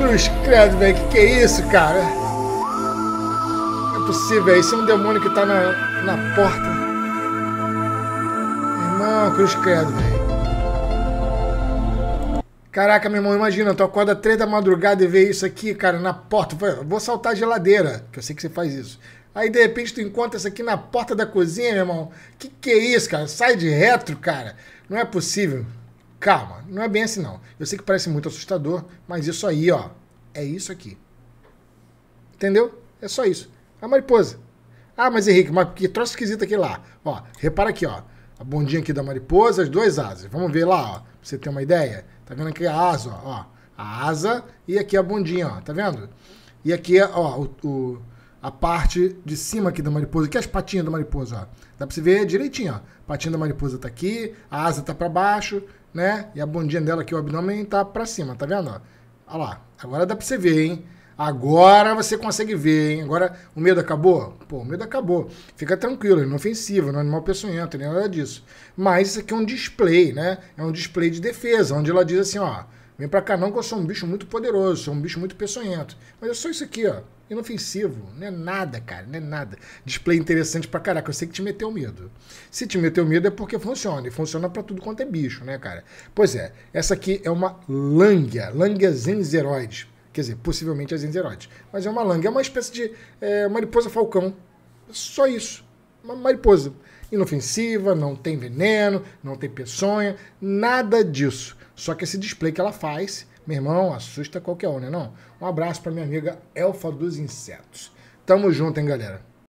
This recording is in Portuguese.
cruz, credo, velho, que que é isso, cara? Não é possível, isso é um demônio que tá na, na porta. Irmão, cruz, credo, velho. Caraca, meu irmão, imagina, tu acorda três da madrugada e vê isso aqui, cara, na porta. Vou saltar a geladeira, que eu sei que você faz isso. Aí, de repente, tu encontra isso aqui na porta da cozinha, meu irmão. Que que é isso, cara? Sai de retro, cara. Não é possível. Calma, não é bem assim não. Eu sei que parece muito assustador, mas isso aí, ó, é isso aqui. Entendeu? É só isso. É a mariposa. Ah, mas Henrique, mas que troço esquisito aqui lá. Ó, repara aqui, ó. A bundinha aqui da mariposa, as duas asas. Vamos ver lá, ó. Pra você ter uma ideia. Tá vendo aqui a asa, ó. A asa e aqui a bundinha, ó. Tá vendo? E aqui, ó, o, o a parte de cima aqui da mariposa, Aqui as patinhas da mariposa, ó. Dá pra você ver direitinho, ó. A patinha da mariposa tá aqui, a asa tá para baixo, né? E a bundinha dela aqui, o abdômen tá pra cima, tá vendo? Olha lá, agora dá pra você ver, hein? Agora você consegue ver, hein? Agora o medo acabou? Pô, o medo acabou. Fica tranquilo, inofensivo, não é animal peçonhento, nem nada disso. Mas isso aqui é um display, né? É um display de defesa, onde ela diz assim, ó... Vem pra cá não que eu sou um bicho muito poderoso, sou um bicho muito peçonhento. Mas é só isso aqui, ó. Inofensivo. Não é nada, cara. Não é nada. Display interessante pra caraca. Eu sei que te meteu medo. Se te meteu medo é porque funciona. E funciona pra tudo quanto é bicho, né, cara? Pois é. Essa aqui é uma Langia. Langia Zenzeroides. Quer dizer, possivelmente a é Zenzeroides. Mas é uma Langia. É uma espécie de é, mariposa falcão. só isso. Uma mariposa inofensiva, não tem veneno, não tem peçonha, nada disso. Só que esse display que ela faz, meu irmão, assusta qualquer um, né não? Um abraço para minha amiga Elfa dos Insetos. Tamo junto, hein, galera?